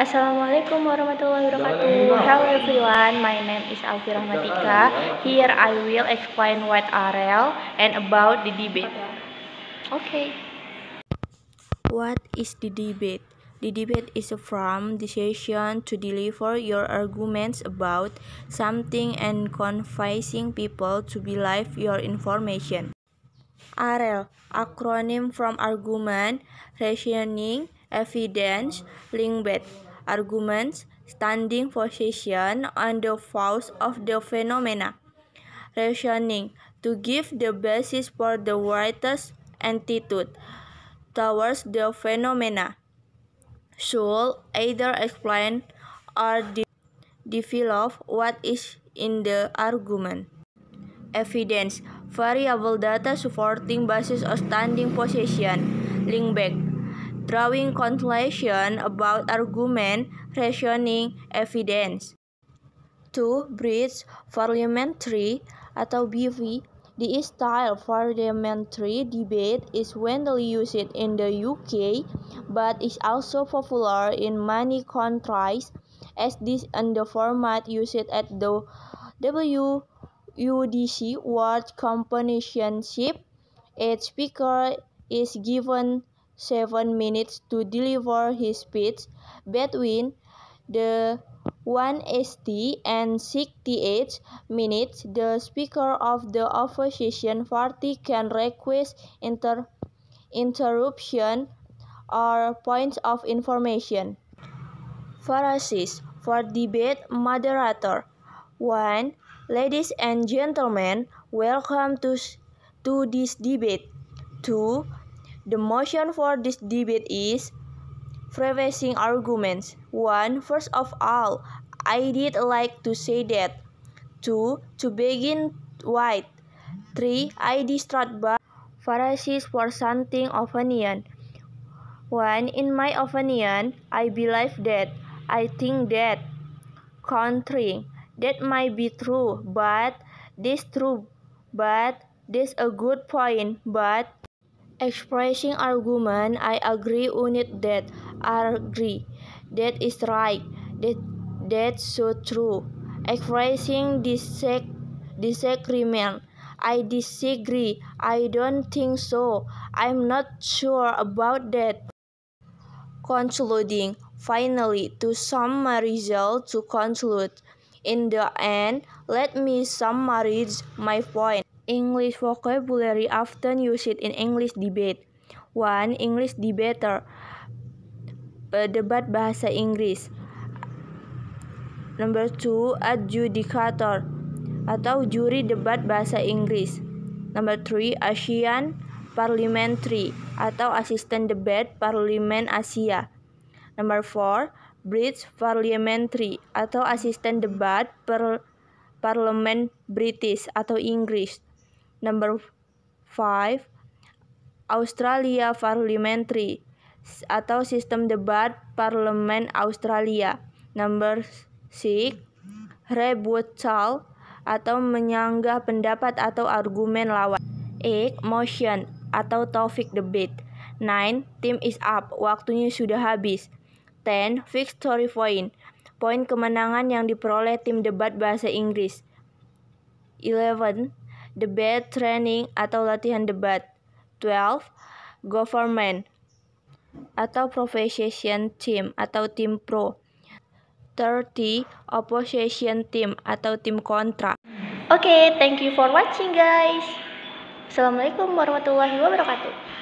Assalamualaikum warahmatullahi wabarakatuh. Hello everyone, my name is Alfi Rahmatika. Here I will explain what RL and about the debate. Okay. What is the debate? The debate is a decision to deliver your arguments about something and convincing people to believe your information. RL, acronym from argument, Reasoning, evidence, link bet arguments standing position on the force of the phenomena. Rationing to give the basis for the writer's attitude towards the phenomena should either explain or de develop what is in the argument. Evidence variable data supporting basis of standing position. Link back. drawing conclusion about argument, reasoning, evidence. 2. Bridge parliamentary atau BV The style parliamentary debate is widely used in the UK, but is also popular in many countries, as this and the format used at the WUDC World Companionship. Each speaker is given seven minutes to deliver his speech between the st and 68 minutes, the Speaker of the opposition party can request inter interruption or points of information. Phrases for debate moderator 1. Ladies and gentlemen, welcome to, to this debate. 2. The motion for this debate is prefacing arguments. 1. First of all, I did like to say that. 2. To begin with. 3. I distrust by Pharisees for something opinion. 1. In my opinion, I believe that. I think that. Country. That might be true, but this true, but this a good point, but expressing argument, I agree on it that I agree. That is right. That that's so true. Expressing disac disagreement. I disagree. I don't think so. I'm not sure about that. Concluding. Finally, to sum my result to conclude. In the end, let me summarize my point. English vocabulary often used in English debate. 1. English debater. Debat bahasa Inggris. Number 2, adjudicator atau juri debat bahasa Inggris. Number 3, Asian parliamentary atau asisten debat parlimen Asia. Number 4, British parliamentary atau asisten debat per parlemen British atau Inggris. Number 5 Australia Parliamentary atau sistem debat parlemen Australia. Number 6 Rebuttal atau menyanggah pendapat atau argumen lawan. 8 Motion atau Taufik debate. 9. Team is up. Waktunya sudah habis. 10. Victory point. Poin kemenangan yang diperoleh tim debat bahasa Inggris. 11. Debate Training atau latihan debat. 12. Government atau Profession Team atau tim pro. 30. Opposition Team atau tim kontra. Oke, okay, thank you for watching guys. Assalamualaikum warahmatullahi wabarakatuh.